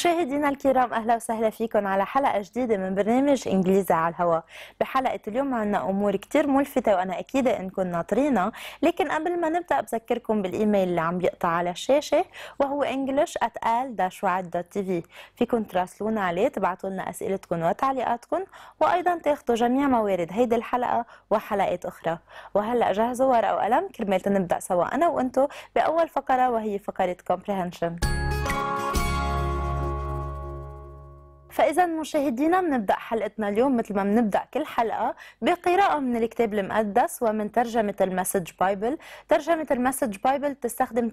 مشاهدينا الكرام اهلا وسهلا فيكم على حلقه جديده من برنامج انجليزي على الهواء بحلقه اليوم عنا امور كثير ملفته وانا اكيده انكم ناطرينا لكن قبل ما نبدا بذكركم بالايميل اللي عم بيقطع على الشاشه وهو english@al-waad.tv فيكم تراسلونا عليه تبعتوا لنا اسئلتكم وتعليقاتكم وايضا تاخذوا جميع موارد هيدي الحلقه وحلقات اخرى وهلا جهزوا ورقه وقلم كرمال نبدا سوا انا وانتم باول فقره وهي فقره comprehension فإذا مشاهدينا بنبدأ حلقتنا اليوم مثل ما بنبدأ كل حلقة بقراءة من الكتاب المقدس ومن ترجمة المسج بايبل، ترجمة المسج بايبل تستخدم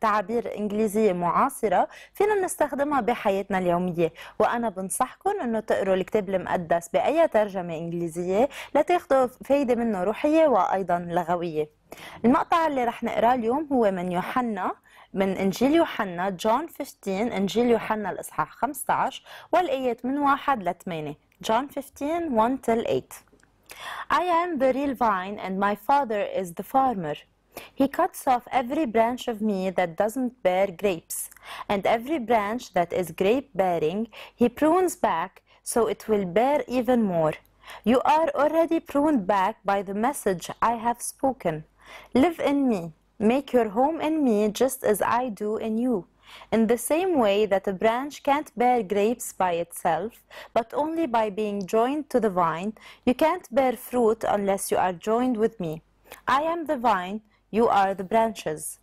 تعابير إنجليزية معاصرة فينا نستخدمها بحياتنا اليومية، وأنا بنصحكم إنه تقروا الكتاب المقدس بأي ترجمة إنجليزية لتاخذوا فايدة منه روحية وأيضا لغوية. المقطع اللي رح نقراه اليوم هو من يوحنا من إنجيل يوحنا جون 15 إنجيل يوحنا الإصحاح 15 والآيات من 1 ل 8 John 15 1 till 8 I am the real vine and my father is the farmer. He cuts off every branch of me that doesn't bear grapes, and every branch that is grape bearing, he prunes back so it will bear even more. You are already pruned back by the message I have spoken. Live in me, Make your home in me just as I do in you. In the same way that a branch can't bear grapes by itself, but only by being joined to the vine, you can't bear fruit unless you are joined with me. I am the vine, you are the branches.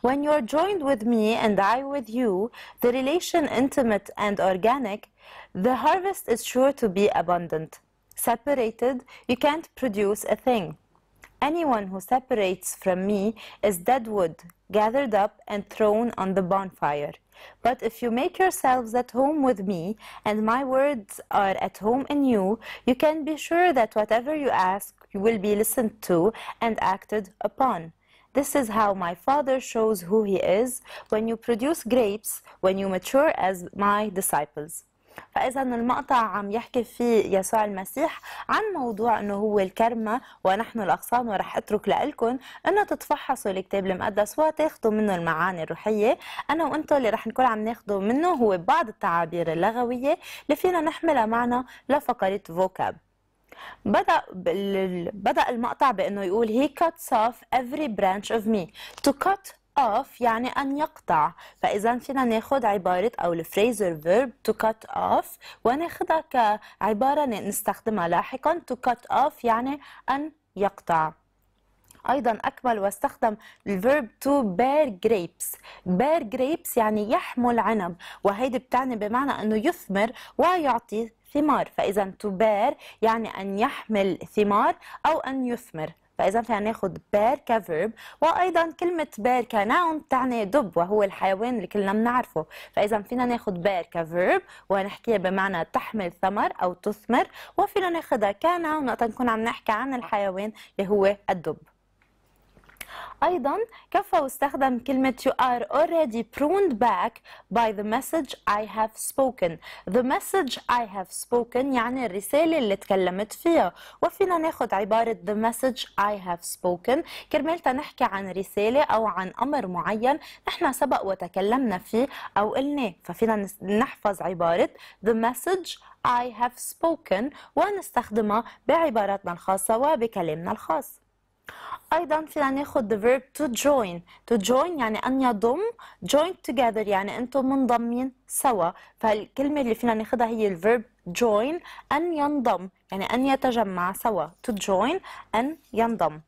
When you are joined with me and I with you, the relation intimate and organic, the harvest is sure to be abundant. Separated, you can't produce a thing. Anyone who separates from me is dead wood, gathered up and thrown on the bonfire. But if you make yourselves at home with me, and my words are at home in you, you can be sure that whatever you ask you will be listened to and acted upon. This is how my Father shows who he is when you produce grapes, when you mature as my disciples. فاذا المقطع عم يحكي فيه يسوع المسيح عن موضوع انه هو الكرمه ونحن الاغصان ورح اترك لكم انه تتفحصوا الكتاب المقدس وتاخذوا منه المعاني الروحيه انا وانتم اللي رح نكون عم ناخذه منه هو بعض التعابير اللغويه اللي فينا نحملها معنا لفقره فوكاب بدأ بدأ المقطع بأنه يقول he cuts off every branch of me to cut off يعني أن يقطع فإذا فينا ناخد عبارة أو الفريزر verb to cut off وناخدها كعبارة نستخدمها لاحقا to cut off يعني أن يقطع ايضا اكمل واستخدم الفيرب to bear grapes bear grapes يعني يحمل عنب وهيدي بتعني بمعنى انه يثمر ويعطي ثمار فاذا to bear يعني ان يحمل ثمار او ان يثمر فإذا فينا ناخذ بير كفيرب وأيضا كلمة بير كناون تعني دب وهو الحيوان اللي كلنا بنعرفه فإذا فينا ناخذ بير كفيرب ونحكيها بمعنى تحمل ثمر أو تثمر وفينا ناخذها كناون وقت نكون عم نحكي عن الحيوان اللي هو الدب أيضا كفى واستخدم كلمة you are already pruned back by the message I have spoken the message I have spoken يعني الرسالة اللي تكلمت فيها وفينا ناخد عبارة the message I have spoken كرمال تنحكي عن رسالة أو عن أمر معين نحن سبق وتكلمنا فيه أو قلناه ففينا نحفظ عبارة the message I have spoken ونستخدمها بعباراتنا الخاصة وبكلامنا الخاص ايضا فينا ناخذ the verb to join to join يعني ان يضم join together يعني انتم منضمين سوا فالكلمه اللي فينا ناخذها هي الفيرب join ان ينضم يعني ان يتجمع سوا to join ان ينضم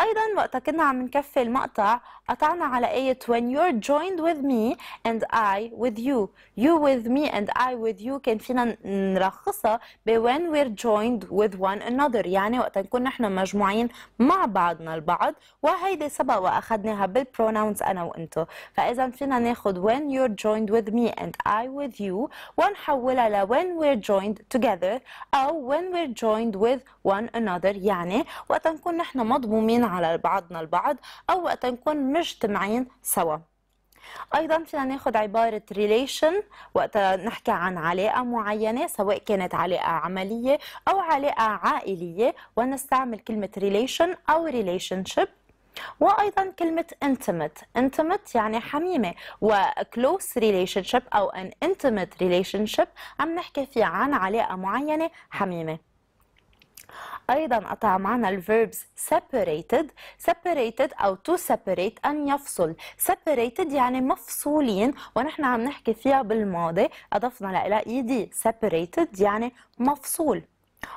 ايضا وقت كنا عم نكفي المقطع قطعنا على آية when you're joined with me and I with you you with me and I with you كان فينا نرخصها ب when we're joined with one another يعني وقت نكون نحن مجموعين مع بعضنا البعض وهيدي سبق وأخذناها بالبروناونز أنا وأنتو فإذا فينا ناخد when you're joined with me and I with you ونحولها ل when we're joined together أو when we're joined with one another يعني وقت نكون نحن مضمومين على بعضنا البعض أو وقت نكون مجتمعين سوا ايضا فينا ناخد عباره relation وقت نحكي عن علاقه معينه سواء كانت علاقه عمليه او علاقه عائليه ونستعمل كلمه relation او relationship وايضا كلمه intimate intimate يعني حميمه و close relationship او an intimate relationship عم نحكي فيه عن علاقه معينه حميمه أيضا قطع معنا الفيربز separated separated أو to separate أن يفصل separated يعني مفصولين ونحن عم نحكي فيها بالماضي أضفنا لها إيدي separated يعني مفصول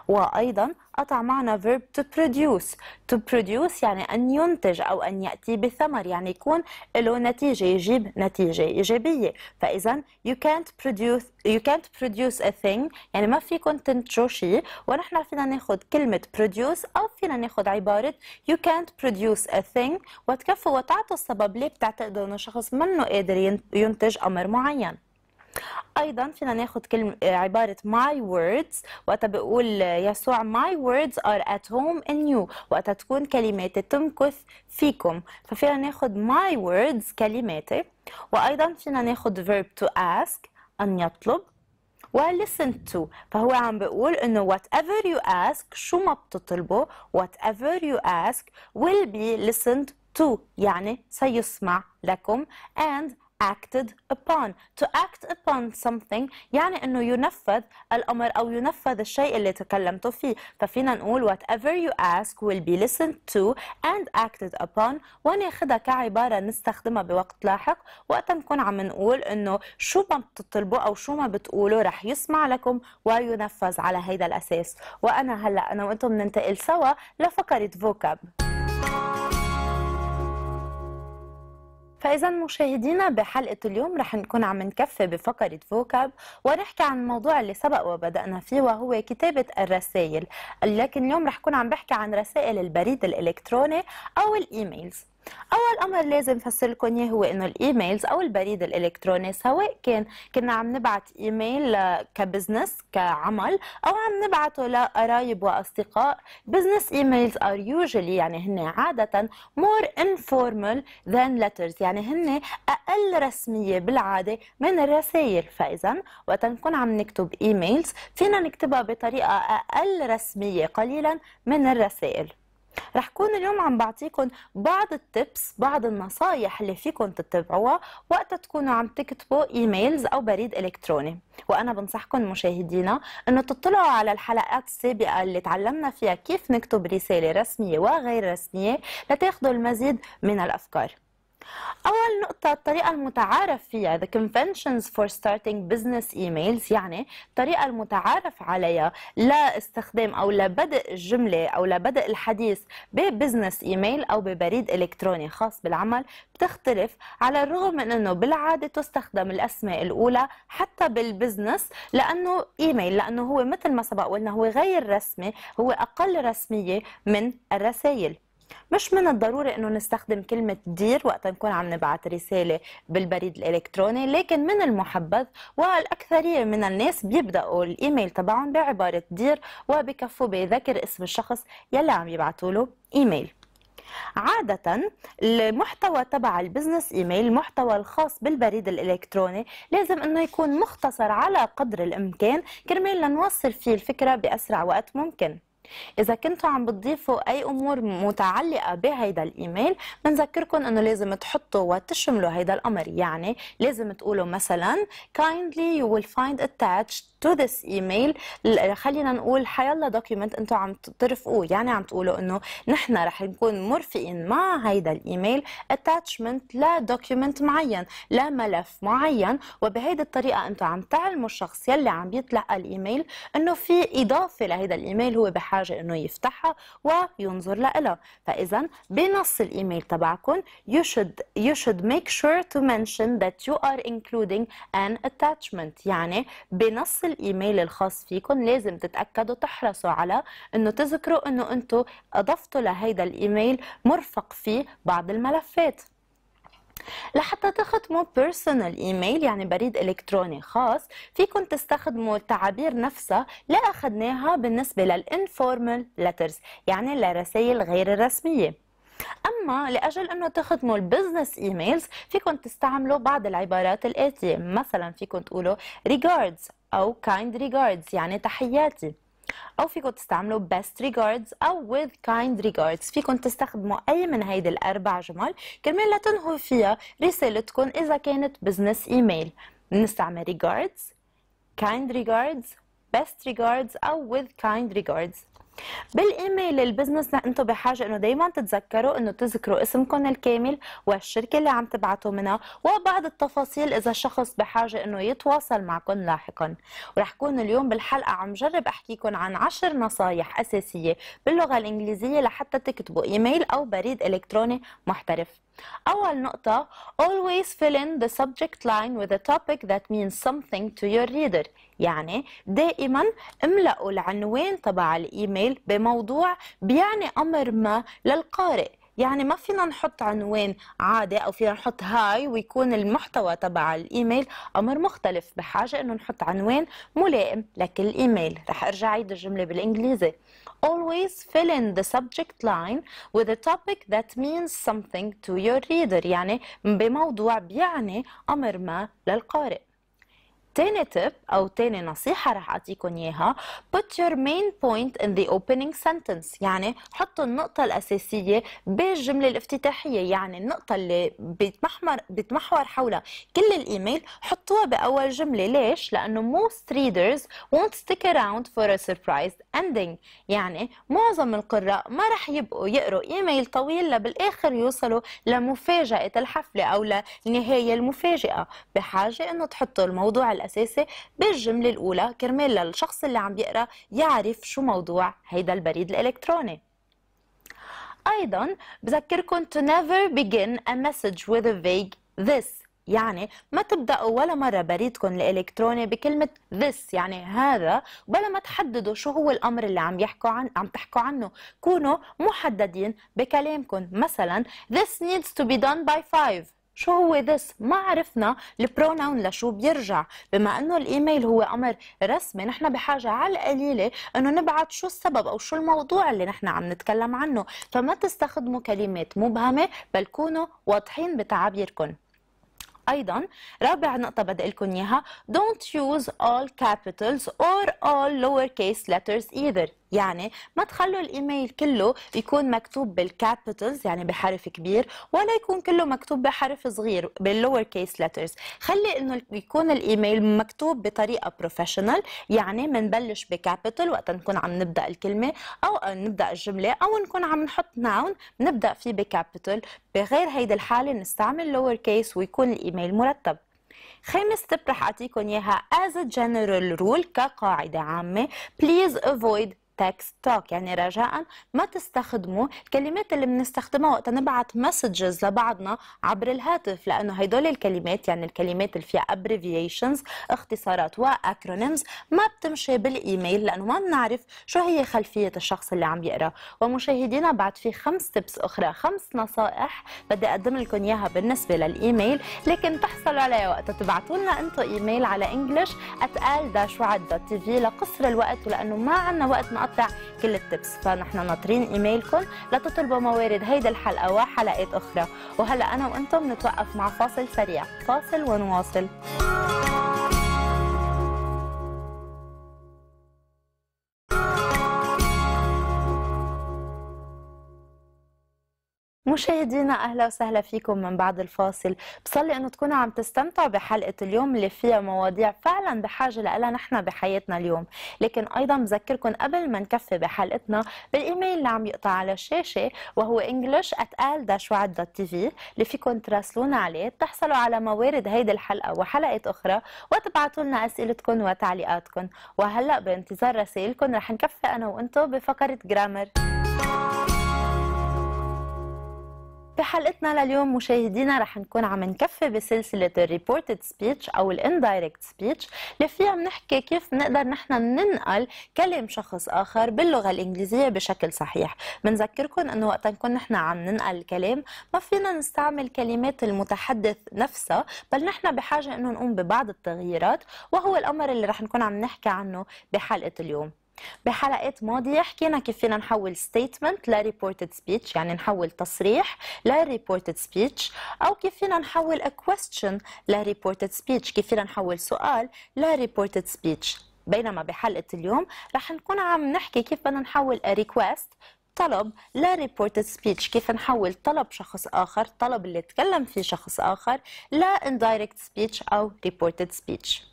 وأيضا قطع معنا verb to produce to produce يعني أن ينتج أو أن يأتي بثمر يعني يكون له نتيجة يجيب نتيجة إيجابية فإذا you can't produce you can't produce a thing يعني ما فيكم تنتجوا شيء ونحن فينا ناخذ كلمة produce أو فينا ناخذ عبارة you can't produce a thing وتكفوا وتعطوا السبب ليه بتعتقدوا أنه شخص منه قادر ينتج أمر معين ايضا فينا ناخذ كلمه عباره my words وقتها بقول يسوع my words are at home in you وقتها تكون كلماتي تمكث فيكم ففينا ناخذ my words كلماتي وايضا فينا ناخذ verb to ask ان يطلب ولisten to فهو عم بيقول انه whatever you ask شو ما بتطلبه whatever you ask will be listened to يعني سيسمع لكم and acted upon to act upon something يعني انه ينفذ الامر او ينفذ الشيء اللي تكلمتوا فيه ففينا نقول whatever you ask will be listened to and acted upon وناخدها كعبارة نستخدمها بوقت لاحق وقت نكون عم نقول انه شو ما بتطلبوا او شو ما بتقولوا رح يسمع لكم وينفذ على هيدا الاساس وانا هلا انا وانتم بننتقل سوا لفقرة vocab فإذا مشاهدينا بحلقة اليوم رح نكون عم نكفي بفقرة فوكاب ونحكي عن الموضوع اللي سبق وبدأنا فيه وهو كتابة الرسائل لكن اليوم رح كون عم بحكي عن رسائل البريد الإلكتروني أو الإيميلز اول امر لازم لكم اياه هو انه الايميلز او البريد الالكتروني سواء كان كنا عم نبعت ايميل كبزنس كعمل او عم نبعته لقرايب واصدقاء بزنس ايميلز ار يوجولي يعني هن عاده مور انفورمال ذان ليترز يعني هن اقل رسميه بالعاده من الرسائل فاذا وقت نكون عم نكتب ايميلز فينا نكتبها بطريقه اقل رسميه قليلا من الرسائل رح كون اليوم عم بعطيكم بعض التبس بعض النصايح اللي فيكم تتبعوها وقت تكونوا عم تكتبوا ايميلز او بريد الكتروني وانا بنصحكم مشاهدينا انه تطلعوا على الحلقات السابقه اللي تعلمنا فيها كيف نكتب رساله رسميه وغير رسميه لتاخذوا المزيد من الافكار أول نقطة الطريقة المتعارف فيها the conventions for starting business emails يعني الطريقة المتعارف عليها لاستخدام أو لبدء الجملة أو لبدء الحديث ببزنس إيميل أو ببريد إلكتروني خاص بالعمل بتختلف على الرغم من أنه بالعادة تستخدم الأسماء الأولى حتى بالبزنس لأنه إيميل لأنه هو مثل ما سبق قلنا هو غير رسمي هو أقل رسمية من الرسائل مش من الضروري انه نستخدم كلمه دير وقت نكون عم نبعث رساله بالبريد الالكتروني لكن من المحبذ والاكثريه من الناس بيبداوا الايميل تبعهم بعباره دير وبكفوا بذكر اسم الشخص يلي عم يبعثوا له ايميل عادة المحتوى تبع البزنس ايميل المحتوى الخاص بالبريد الالكتروني لازم انه يكون مختصر على قدر الامكان كرمال نوصل فيه الفكرة باسرع وقت ممكن اذا كنتوا عم بتضيفوا اي امور متعلقه بهيدا الايميل بنذكركم انه لازم تحطوا وتشملوا هيدا الامر يعني لازم تقولوا مثلا kindly you will find attached to this email خلينا نقول حيالله دوكيومنت انتم عم ترفقوه يعني عم تقولوا انه نحن رح نكون مرفقين مع هيدا الايميل اتاتشمنت لدوكيومنت معين لملف معين وبهيدي الطريقه انتم عم تعلموا الشخص يلي عم يتلقى الايميل انه في اضافه لهيدا الايميل هو بحاجه انه يفتحها وينظر لها فاذا بنص الايميل تبعكم you should you should make sure to mention that you are including an attachment يعني بنص الايميل الخاص فيكم لازم تتاكدوا تحرصوا على انه تذكروا انه انتم اضفتوا لهيدا الايميل مرفق فيه بعض الملفات لحتى تختموا بيرسونال ايميل يعني بريد الكتروني خاص فيكم تستخدموا التعابير نفسها اللي اخذناها بالنسبه للانفورمال ليترز يعني للرسائل غير الرسميه اما لاجل انه تخدموا البزنس ايميلز فيكم تستعملوا بعض العبارات الاتيه مثلا فيكم تقولوا regards او kind regards يعني تحياتي او فيكم تستعملوا best regards او with kind regards فيكم تستخدموا اي من هيدي الاربع جمل كرمال لا تنهوا فيها رسالتكم اذا كانت بزنس ايميل بنستعمل regards kind regards best regards او with kind regards بالايميل البزنس انتم بحاجه انه دائما تتذكروا انه تذكروا اسمكم الكامل والشركه اللي عم تبعتوا منها وبعض التفاصيل اذا شخص بحاجه انه يتواصل معكم لاحقا ورح كون اليوم بالحلقه عم جرب احكيكم عن عشر نصائح اساسيه باللغه الانجليزيه لحتى تكتبوا ايميل او بريد الكتروني محترف أول نقطة always fill in the subject line with a topic that means something to your reader يعني دائما املأوا العنوان تبع الإيميل بموضوع بيعني أمر ما للقارئ يعني ما فينا نحط عنوان عادي او فينا نحط هاي ويكون المحتوى تبع الايميل امر مختلف بحاجه انه نحط عنوان ملائم لكل ايميل رح ارجع اعيد الجمله بالانجليزي always fill in the subject line with a topic that means something to your reader يعني بموضوع بيعني امر ما للقارئ تاني تيب أو تاني نصيحة رح أعطيكم إياها put your main point in the opening sentence يعني حطوا النقطة الأساسية بالجملة الافتتاحية يعني النقطة اللي بتمحور بتمحور حولها كل الإيميل حطوها بأول جملة ليش؟ لأنه most readers won't stick around for a surprise ending يعني معظم القراء ما رح يبقوا يقروا إيميل طويل لبالاخر يوصلوا لمفاجأة الحفلة أو للنهاية المفاجئة بحاجة إنه تحطوا الموضوع الأساسي بالجملة الأولى كرمال للشخص اللي عم يقرأ يعرف شو موضوع هيدا البريد الإلكتروني أيضا بذكركم to never begin a message with a vague this يعني ما تبدأوا ولا مرة بريدكم الإلكتروني بكلمة this يعني هذا بلا ما تحددوا شو هو الأمر اللي عم يحكوا عن عم تحكوا عنه كونوا محددين بكلامكم مثلا this needs to be done by five شو هو ذس ما عرفنا البروناون لشو بيرجع بما انه الايميل هو امر رسمي نحن بحاجه على القليله انه نبعث شو السبب او شو الموضوع اللي نحن عم نتكلم عنه فما تستخدموا كلمات مبهمه بل كونوا واضحين بتعابيركم ايضا رابع نقطه بدي لكم اياها don't use all capitals or all lowercase letters either يعني ما تخلوا الايميل كله يكون مكتوب بالكابيتالز يعني بحرف كبير ولا يكون كله مكتوب بحرف صغير باللور كيس لترز خلي انه يكون الايميل مكتوب بطريقه بروفيشنال يعني بنبلش بكابيتال وقت نكون عم نبدا الكلمه او نبدا الجمله او نكون عم نحط ناون بنبدا فيه بكابيتال بغير هيدي الحاله نستعمل لور كيس ويكون الايميل مرتب خامس تب رح اعطيكم اياها as a general rule كقاعده عامه please avoid تكست توك يعني رجاء ما تستخدموا الكلمات اللي بنستخدمها وقت نبعت مسجز لبعضنا عبر الهاتف لانه هدول الكلمات يعني الكلمات اللي فيها ابريفيشنز اختصارات واكرونيمز ما بتمشي بالايميل لانه ما بنعرف شو هي خلفيه الشخص اللي عم يقرا ومشاهدينا بعد في خمس تبس اخرى خمس نصائح بدي اقدم لكم اياها بالنسبه للايميل لكن تحصلوا عليها وقت تبعتوا لنا انتم ايميل على في لقصر الوقت ولانه ما عندنا وقت نقطع بتاع كل التبس فنحن ناطرين ايميلكم لتطلبوا موارد هيدي الحلقه وحلقات اخرى وهلا انا وانتم نتوقف مع فاصل سريع فاصل ونواصل مشاهدينا اهلا وسهلا فيكم من بعد الفاصل بصلي انه تكونوا عم تستمتعوا بحلقه اليوم اللي فيها مواضيع فعلا بحاجه لها نحن بحياتنا اليوم لكن ايضا بذكركم قبل ما نكفي بحلقتنا بالايميل اللي عم يقطع على الشاشه وهو english@al-waad.tv اللي فيكم تراسلونا عليه تحصلوا على موارد هيدي الحلقه وحلقه اخرى وتبعتوا لنا اسئلتكم وتعليقاتكم وهلا بانتظار رسائلكم رح نكفي انا وانتم بفقره جرامر بحلقتنا لليوم مشاهدينا رح نكون عم نكفي بسلسلة الريبورتد سبيتش أو الاندايركت سبيتش اللي فيها بنحكي كيف بنقدر نحن ننقل كلام شخص آخر باللغة الإنجليزية بشكل صحيح بنذكركم أنه وقت نكون نحن عم ننقل الكلام ما فينا نستعمل كلمات المتحدث نفسها بل نحن بحاجة أنه نقوم ببعض التغييرات وهو الأمر اللي رح نكون عم نحكي عنه بحلقة اليوم بحلقات ماضية حكينا كيف فينا نحول statement ل reported speech يعني نحول تصريح ل reported speech أو كيف فينا نحول a question ل reported speech كيف فينا نحول سؤال ل reported speech بينما بحلقة اليوم رح نكون عم نحكي كيف بدنا نحول a request طلب لا reported سبيتش كيف نحول طلب شخص آخر طلب اللي تكلم فيه شخص آخر لا indirect speech أو reported سبيتش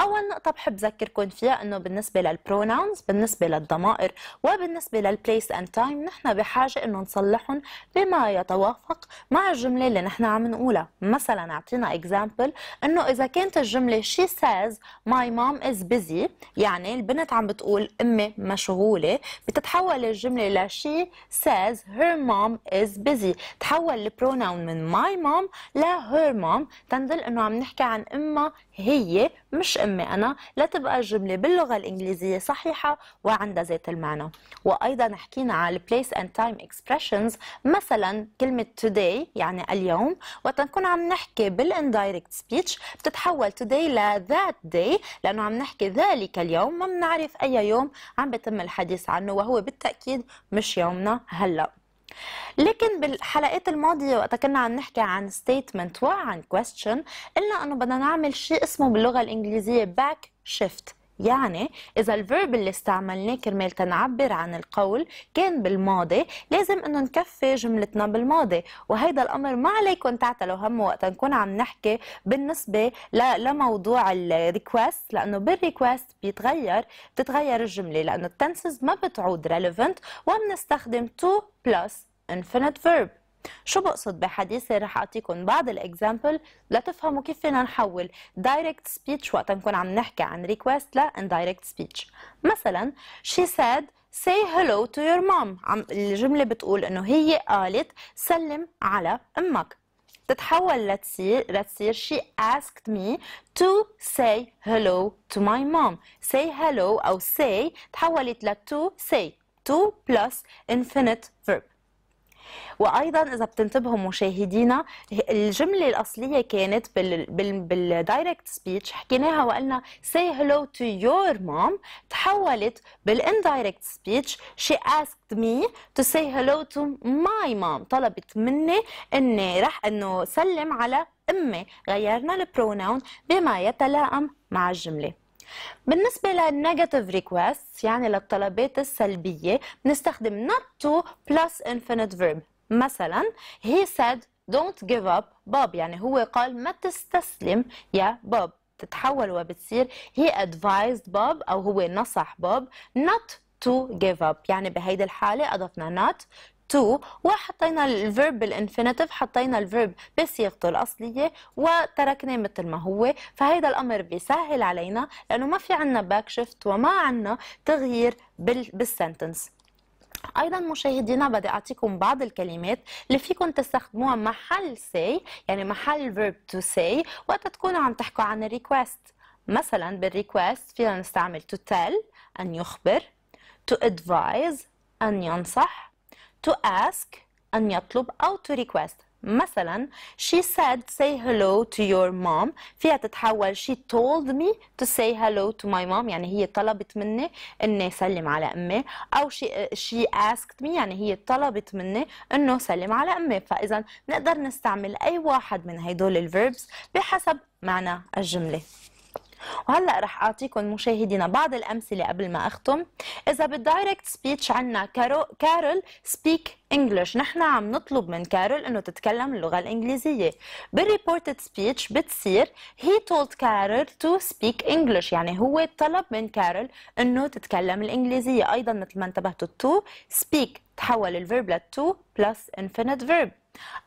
اول نقطه بحب ذكركم فيها انه بالنسبه للبروناونز بالنسبه للضمائر وبالنسبه للبليس اند تايم نحن بحاجه انه نصلحهم بما يتوافق مع الجمله اللي نحن عم نقولها مثلا اعطينا اكزامبل انه اذا كانت الجمله شي ساز ماي مام از بيزي يعني البنت عم بتقول امي مشغوله بتتحول الجمله لشي ساز هير مام از بيزي تحول البروناون من ماي مام لهير مام تندل انه عم نحكي عن امها هي مش أمي أنا لتبقى الجملة باللغة الإنجليزية صحيحة وعندها ذات المعنى وأيضا حكينا على place and time expressions مثلا كلمة today يعني اليوم وقت نكون عم نحكي بالاندايركت speech بتتحول today ل that day لأنه عم نحكي ذلك اليوم ما بنعرف أي يوم عم بتم الحديث عنه وهو بالتأكيد مش يومنا هلأ لكن بالحلقات الماضيه وقت كنا عم نحكي عن ستيتمنت وعن كويستشن قلنا انه بدنا نعمل شيء اسمه باللغه الانجليزيه باك شيفت يعني إذا الفيرب اللي استعملناه كرمال تنعبر عن القول كان بالماضي لازم إنه نكفي جملتنا بالماضي وهيدا الأمر ما عليكم تعتلوا همه وقت نكون عم نحكي بالنسبة لموضوع الريكوست لأنه بالريكوست بيتغير بتتغير الجملة لأنه التنسز ما بتعود ريليفنت وبنستخدم تو بلس infinite verb شو بقصد بحديثي رح اعطيكم بعض الاكزامبل لتفهموا كيف فينا نحول direct speech وقت نكون عم نحكي عن request ل indirect speech مثلا she said say hello to your mom عم الجمله بتقول انه هي قالت سلم على امك تتحول لتصير لتصير she asked me to say hello to my mom say hello او say تحولت ل to say to plus infinite verb وايضا اذا بتنتبهوا مشاهدينا الجمله الاصليه كانت بالدايركت سبيتش حكيناها وقلنا say hello to your mom تحولت بالاندايركت سبيتش she asked me to say hello to my mom طلبت مني اني راح انه سلم على امي غيرنا البروناون بما يتلائم مع الجمله بالنسبة للنيجاتيف ريكوست يعني للطلبات السلبية بنستخدم not to plus infinite verb مثلا he said don't give up Bob يعني هو قال ما تستسلم يا Bob تتحول وبتصير he advised Bob أو هو نصح Bob not to give up يعني بهيدي الحالة أضفنا not to وحطينا الفيرب بالانفينيتيف حطينا الفيرب بصيغته الاصليه وتركناه مثل ما هو فهيدا الامر بيسهل علينا لانه ما في عندنا باك شيفت وما عندنا تغيير بالسنتنس ايضا مشاهدينا بدي اعطيكم بعض الكلمات اللي فيكم تستخدموها محل say يعني محل verb to say وقت تكونوا عم تحكوا عن request مثلا بالريكوست فينا نستعمل to tell ان يخبر to advise ان ينصح to ask أن يطلب أو to request مثلا she said say hello to your mom فيها تتحول she told me to say hello to my mom يعني هي طلبت مني اني سلم على امي او she, she asked me يعني هي طلبت مني انه سلم على امي فاذا نقدر نستعمل اي واحد من هدول الفيربس بحسب معنى الجمله وهلا رح اعطيكم مشاهدينا بعض الامثله قبل ما اختم اذا بالدايركت سبيتش عندنا كارو كارول سبيك انجلش نحن عم نطلب من كارول انه تتكلم اللغه الانجليزيه بالريبورتد سبيتش بتصير هي تولد كارول تو سبيك انجلش يعني هو طلب من كارول انه تتكلم الانجليزيه ايضا مثل ما انتبهتوا تو سبيك تحول الفيرب للتو بلس انفينيت فيرب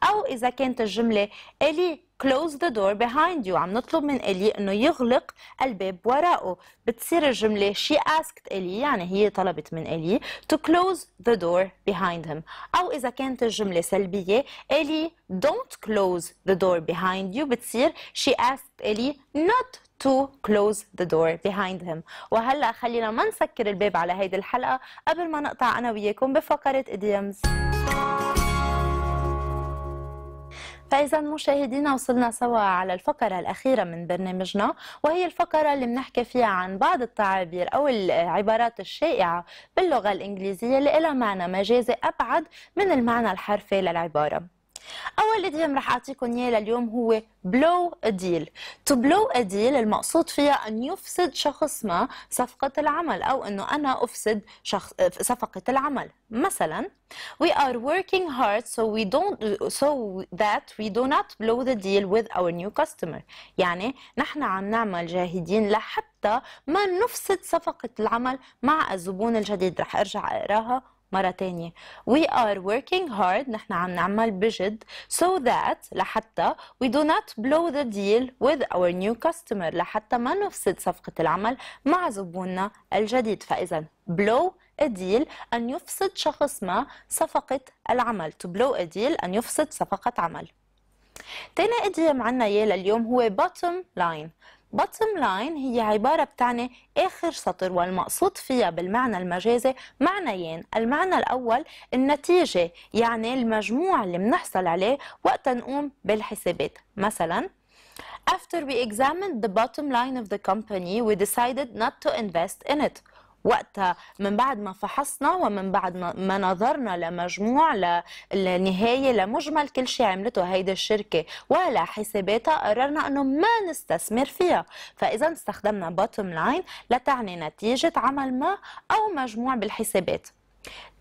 أو إذا كانت الجملة إلي close the door behind you عم نطلب من إلي إنه يغلق الباب وراءه بتصير الجملة she asked إلي يعني هي طلبت من إلي to close the door behind him أو إذا كانت الجملة سلبية إلي don't close the door behind you بتصير she asked إلي not to close the door behind him وهلا خلينا ما نسكر الباب على هيدي الحلقة قبل ما نقطع أنا وياكم بفقرة idioms فإذا مشاهدينا وصلنا سوا على الفقرة الأخيرة من برنامجنا وهي الفقرة اللي بنحكي فيها عن بعض التعابير أو العبارات الشائعة باللغة الإنجليزية اللي لها معنى مجازي أبعد من المعنى الحرفي للعبارة اول ادهم راح اعطيكم اياه لليوم هو بلو ديل تو بلو ديل المقصود فيها ان يفسد شخص ما صفقه العمل او انه انا افسد شخص صفقه العمل مثلا we are working hard so we don't so that we do not blow the deal with our new customer يعني نحن عم نعمل جاهدين لحتى ما نفسد صفقه العمل مع الزبون الجديد رح ارجع اقراها مرة تانية we are working hard نحن عم نعمل بجد so that لحتى we do not blow the deal with our new customer لحتى ما نفسد صفقة العمل مع زبوننا الجديد فإذا blow a deal أن يفسد شخص ما صفقة العمل to blow a deal أن يفسد صفقة عمل تاني idiom عنا إياه لليوم هو bottom line bottom line هي عبارة بتعني آخر سطر والمقصود فيها بالمعنى المجازي معنيين المعنى الأول النتيجة يعني المجموع اللي منحصل عليه وقت نقوم بالحسابات مثلاً After we examined the bottom line of the company, we decided not to invest in it. وقتها من بعد ما فحصنا ومن بعد ما نظرنا لمجموع لنهايه لمجمل كل شيء عملته هيدي الشركه ولا حساباتها قررنا انه ما نستثمر فيها فاذا استخدمنا باتوم لاين لتعني نتيجه عمل ما او مجموع بالحسابات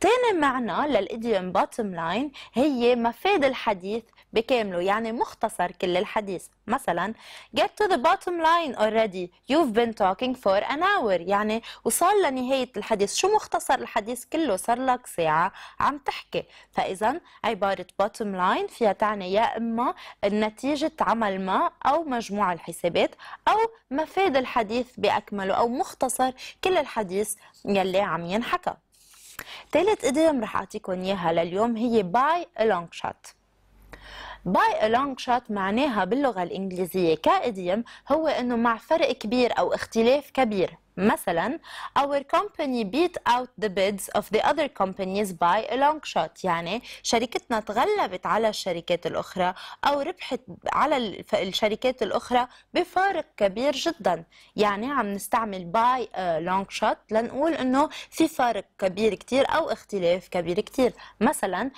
تاني معنى للإديوم باتم لاين هي مفاد الحديث بكامله يعني مختصر كل الحديث مثلا get to the bottom line already you've been talking for an hour يعني وصل لنهاية الحديث شو مختصر الحديث كله صار لك ساعة عم تحكي فإذا عبارة bottom line فيها تعني يا إما نتيجة عمل ما أو مجموع الحسابات أو مفاد الحديث بأكمله أو مختصر كل الحديث يلي عم ينحكى ثالث قدام رح أعطيكم إياها لليوم هي باي a long shot باي لونج شوت معناها باللغه الانجليزيه كاديم هو انه مع فرق كبير او اختلاف كبير مثلا our company beat out the bids of the other companies by a long shot يعني شركتنا تغلبت على الشركات الأخرى أو ربحت على الشركات الأخرى بفارق كبير جدا يعني عم نستعمل by a long shot لنقول أنه في فارق كبير كتير أو اختلاف كبير كتير مثلا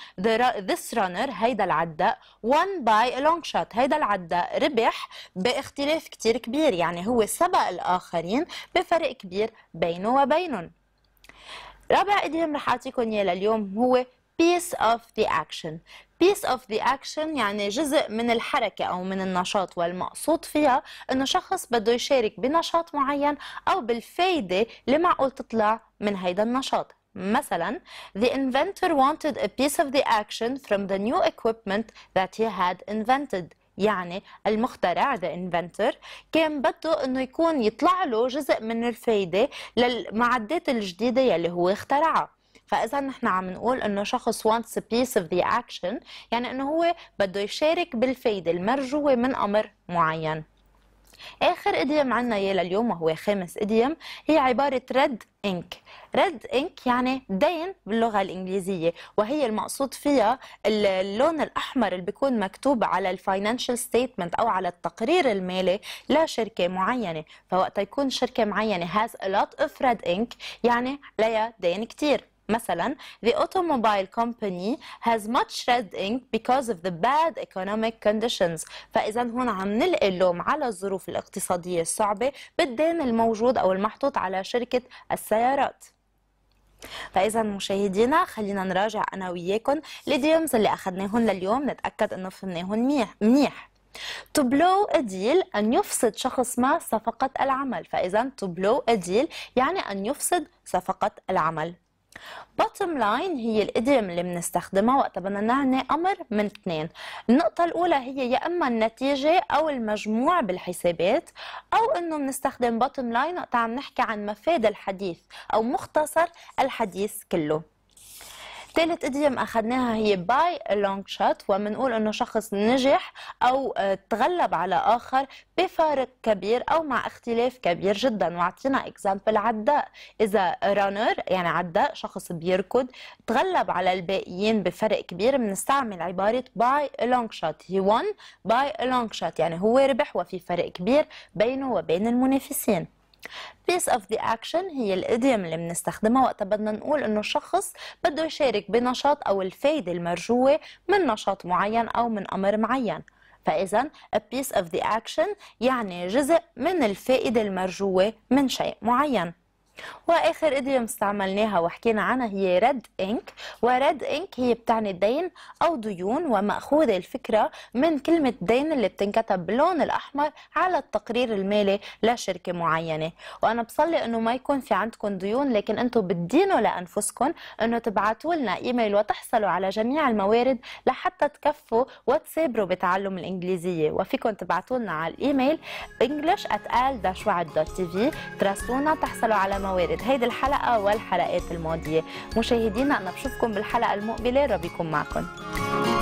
this runner هيدا العداء won by a long shot هيدا العداء ربح باختلاف كتير كبير يعني هو سبق الآخرين بفرق فرق كبير بينه وبينهم رابع إدهم رح أعطيكم إياه لليوم هو piece of the action piece of the action يعني جزء من الحركة أو من النشاط والمقصود فيها أنه شخص بده يشارك بنشاط معين أو بالفايدة اللي معقول تطلع من هيدا النشاط مثلا the inventor wanted a piece of the action from the new equipment that he had invented يعني المخترع ذا انفنتور كان بده انه يكون يطلع له جزء من الفايده للمعدات الجديده يلي هو اخترعها فاذا نحن عم نقول انه شخص wants a piece of the action يعني انه هو بده يشارك بالفايده المرجوه من امر معين اخر اديم عندنا اياه لليوم وهو خامس اديم هي عباره رد انك ريد انك يعني دين باللغه الانجليزيه وهي المقصود فيها اللون الاحمر اللي بيكون مكتوب على الفاينانشال ستيتمنت او على التقرير المالي لشركه معينه فوقت يكون شركه معينه has a lot of red ink يعني لها دين كثير مثلا the automobile company has much red ink because of the bad economic conditions فاذا هون عم نلقي اللوم على الظروف الاقتصاديه الصعبه بالدين الموجود او المحطوط على شركه السيارات فاذا مشاهدينا خلينا نراجع انا وياكم الاديومز اللي اخذناهن لليوم نتاكد انه فهمناهن منيح To blow a deal أن يفسد شخص ما صفقة العمل فإذا to blow a deal يعني أن يفسد صفقة العمل bottom لاين هي الادم اللي بنستخدمها وقت بدنا نعني امر من اثنين النقطه الاولى هي يا اما النتيجه او المجموع بالحسابات او انه بنستخدم bottom لاين وقت عم نحكي عن مفاد الحديث او مختصر الحديث كله ثالث اديم اخذناها هي باي لونج شوت ومنقول انه شخص نجح او آه، تغلب على اخر بفارق كبير او مع اختلاف كبير جدا واعطينا اكزامبل عداء اذا رانر يعني عداء شخص بيركض تغلب على الباقيين بفرق كبير بنستعمل عباره باي لونج شوت هي وان باي لونج شوت يعني هو ربح وفي فرق كبير بينه وبين المنافسين بيس اوف ذا اكشن هي الايديوم اللي بنستخدمها وقت بدنا نقول انه شخص بده يشارك بنشاط او الفائده المرجوه من نشاط معين او من امر معين فاذا a piece of the action يعني جزء من الفائده المرجوه من شيء معين واخر اديوم استعملناها وحكينا عنها هي ريد انك وريد انك هي بتعني دين او ديون وماخوذه الفكره من كلمه دين اللي بتنكتب باللون الاحمر على التقرير المالي لشركه معينه وانا بصلي انه ما يكون في عندكم ديون لكن انتم بتدينوا لانفسكم انه تبعتوا لنا ايميل وتحصلوا على جميع الموارد لحتى تكفوا وتسابروا بتعلم الانجليزيه وفيكم تبعتوا لنا على الايميل english@al-tv تراسلونا تحصلوا على موارد موارد هيدي الحلقه والحلقات الماضيه مشاهدينا انا بشوفكم بالحلقه المقبله ربي يكون معكم